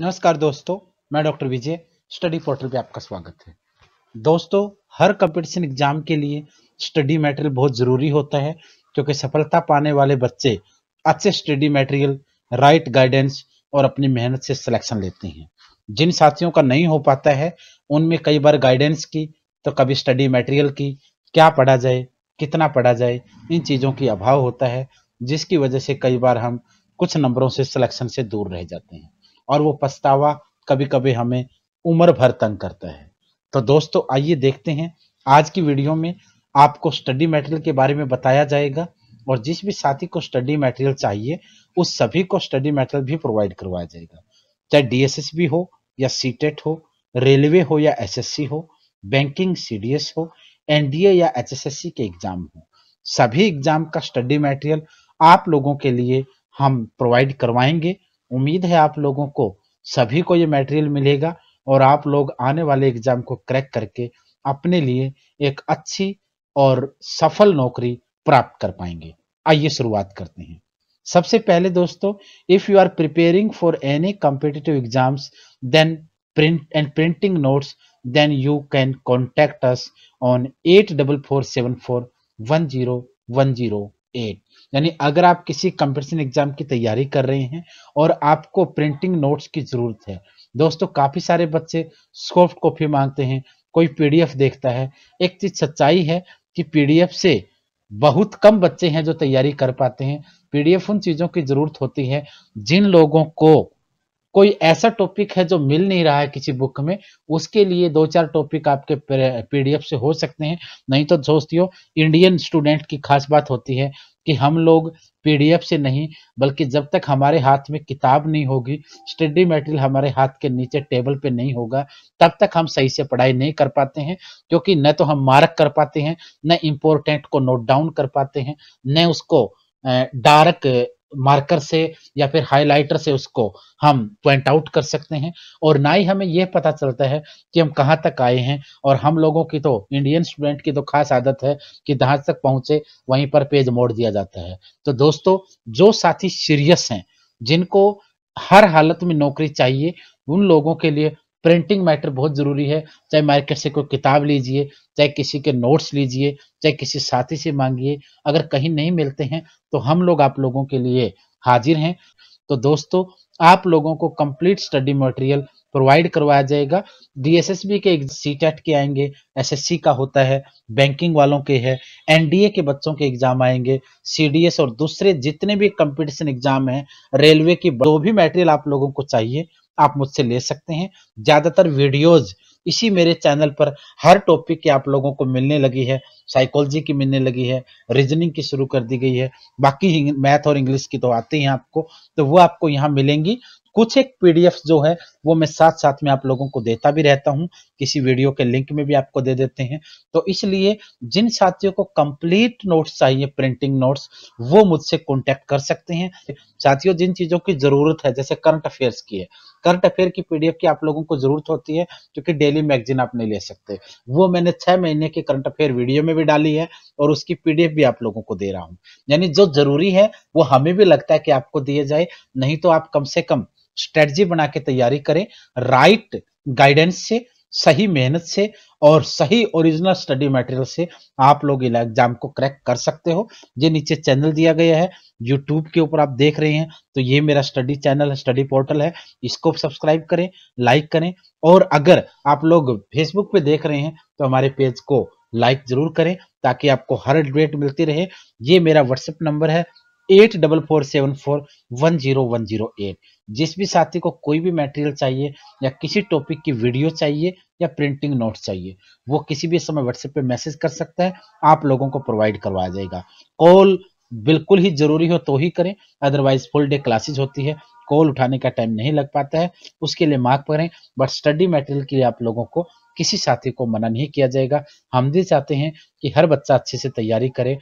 नमस्कार दोस्तों मैं डॉक्टर विजय स्टडी पोर्टल पे आपका स्वागत है दोस्तों हर कंपटीशन एग्जाम के लिए स्टडी मटेरियल बहुत ज़रूरी होता है क्योंकि सफलता पाने वाले बच्चे अच्छे स्टडी मटेरियल राइट गाइडेंस और अपनी मेहनत से सिलेक्शन लेते हैं जिन साथियों का नहीं हो पाता है उनमें कई बार गाइडेंस की तो कभी स्टडी मटेरियल की क्या पढ़ा जाए कितना पढ़ा जाए इन चीज़ों की अभाव होता है जिसकी वजह से कई बार हम कुछ नंबरों से सिलेक्शन से दूर रह जाते हैं और वो पछतावा कभी कभी हमें उम्र भर तंग करता है तो दोस्तों आइए देखते हैं आज की वीडियो में आपको स्टडी मटेरियल के बारे में बताया जाएगा और जिस भी साथी को स्टडी मटेरियल चाहिए उस सभी को स्टडी मटेरियल भी प्रोवाइड करवाया जाएगा चाहे डीएसएसबी हो या सीटेट e हो रेलवे हो या एसएससी हो बैंकिंग सीडीएस हो एनडीए या एचएसएससी के एग्जाम हो सभी एग्जाम का स्टडी मटेरियल आप लोगों के लिए हम प्रोवाइड करवाएंगे उम्मीद है आप लोगों को सभी को ये मेटेरियल मिलेगा और आप लोग आने वाले एग्जाम को क्रैक करके अपने लिए एक अच्छी और सफल नौकरी प्राप्त कर पाएंगे आइए शुरुआत करते हैं सबसे पहले दोस्तों if you are preparing for any competitive exams then you can us on eight double four seven four one zero one zero eight यानी अगर आप किसी कंपटीशन एग्जाम की तैयारी कर रहे हैं और आपको प्रिंटिंग नोट्स की ज़रूरत है दोस्तों काफ़ी सारे बच्चे सॉफ्ट कॉपी मांगते हैं कोई पीडीएफ देखता है एक चीज़ सच्चाई है कि पीडीएफ से बहुत कम बच्चे हैं जो तैयारी कर पाते हैं पीडीएफ उन चीज़ों की ज़रूरत होती है जिन लोगों को कोई ऐसा टॉपिक है जो मिल नहीं रहा है किसी बुक में उसके लिए दो चार टॉपिक आपके पीडीएफ से हो सकते हैं नहीं तो दोस्तियों इंडियन स्टूडेंट की खास बात होती है कि हम लोग पीडीएफ से नहीं बल्कि जब तक हमारे हाथ में किताब नहीं होगी स्टडी मटेरियल हमारे हाथ के नीचे टेबल पे नहीं होगा तब तक हम सही से पढ़ाई नहीं कर पाते हैं क्योंकि न तो हम मार्क कर पाते हैं न इम्पोर्टेंट को नोट डाउन कर पाते हैं न उसको डार्क मार्कर से या फिर हाईलाइटर से उसको हम पॉइंट आउट कर सकते हैं और ना ही हमें यह पता चलता है कि हम कहाँ तक आए हैं और हम लोगों की तो इंडियन स्टूडेंट की तो खास आदत है कि जहाँ तक पहुंचे वहीं पर पेज मोड़ दिया जाता है तो दोस्तों जो साथी सीरियस हैं जिनको हर हालत में नौकरी चाहिए उन लोगों के लिए प्रिंटिंग मैटर बहुत ज़रूरी है चाहे मार्केट से कोई किताब लीजिए चाहे किसी के नोट्स लीजिए चाहे किसी साथी से मांगिए अगर कहीं नहीं मिलते हैं तो हम लोग आप लोगों के लिए हाजिर हैं तो दोस्तों आप लोगों को कंप्लीट स्टडी मटेरियल प्रोवाइड करवाया जाएगा डीएसएसबी के सी टेट के आएंगे एसएससी का होता है बैंकिंग वालों के है एनडीए के बच्चों के एग्जाम आएंगे सीडीएस और दूसरे जितने भी कंपटीशन एग्जाम हैं रेलवे की जो भी मटेरियल आप लोगों को चाहिए आप मुझसे ले सकते हैं ज्यादातर वीडियोज इसी मेरे चैनल पर हर टॉपिक के आप लोगों को मिलने लगी है साइकोलॉजी की मिलने लगी है रीजनिंग की शुरू कर दी गई है बाकी मैथ और इंग्लिश की तो आती है आपको तो वो आपको यहाँ मिलेंगी कुछ एक पीडीएफ जो है वो मैं साथ साथ में आप लोगों को देता भी रहता हूँ किसी वीडियो के लिंक में भी आपको दे देते हैं तो इसलिए जिन साथियों को कंप्लीट नोट्स चाहिए प्रिंटिंग नोट्स वो मुझसे कॉन्टेक्ट कर सकते हैं साथियों जिन चीजों की जरूरत है जैसे करंट अफेयर्स की है करंट अफेयर की पीडीएफ की आप लोगों को जरूरत होती है क्योंकि डेली मैगजीन आप नहीं ले सकते वो मैंने छह महीने के करंट अफेयर वीडियो में भी डाली है और उसकी पीडीएफ भी आप लोगों को दे रहा हूँ यानी जो जरूरी है वो हमें भी लगता है कि आपको दिए जाए नहीं तो आप कम से कम स्ट्रेटजी बना के तैयारी करें राइट गाइडेंस से सही मेहनत से और सही ओरिजिनल स्टडी मटेरियल से आप लोग एग्जाम को क्रैक कर सकते हो ये नीचे चैनल दिया गया है यूट्यूब के ऊपर आप देख रहे हैं तो ये मेरा स्टडी चैनल है स्टडी पोर्टल है इसको सब्सक्राइब करें लाइक करें और अगर आप लोग फेसबुक पे देख रहे हैं तो हमारे पेज को लाइक जरूर करें ताकि आपको हर अपडेट मिलती रहे ये मेरा व्हाट्सएप नंबर है eight double four seven four one zero one zero eight जिस भी साथी को कोई भी मटेरियल चाहिए या किसी टॉपिक की वीडियो चाहिए या प्रिंटिंग नोट चाहिए वो किसी भी समय व्हाट्सएप पे मैसेज कर सकता है आप लोगों को प्रोवाइड करवाया जाएगा कॉल बिल्कुल ही जरूरी हो तो ही करें अदरवाइज फुल डे क्लासेज होती है कॉल उठाने का टाइम नहीं लग पाता है उसके लिए मार्क करें बट स्टडी मटेरियल के लिए आप लोगों को किसी साथी को मना नहीं किया जाएगा हम भी चाहते हैं कि हर बच्चा अच्छे से तैयारी करे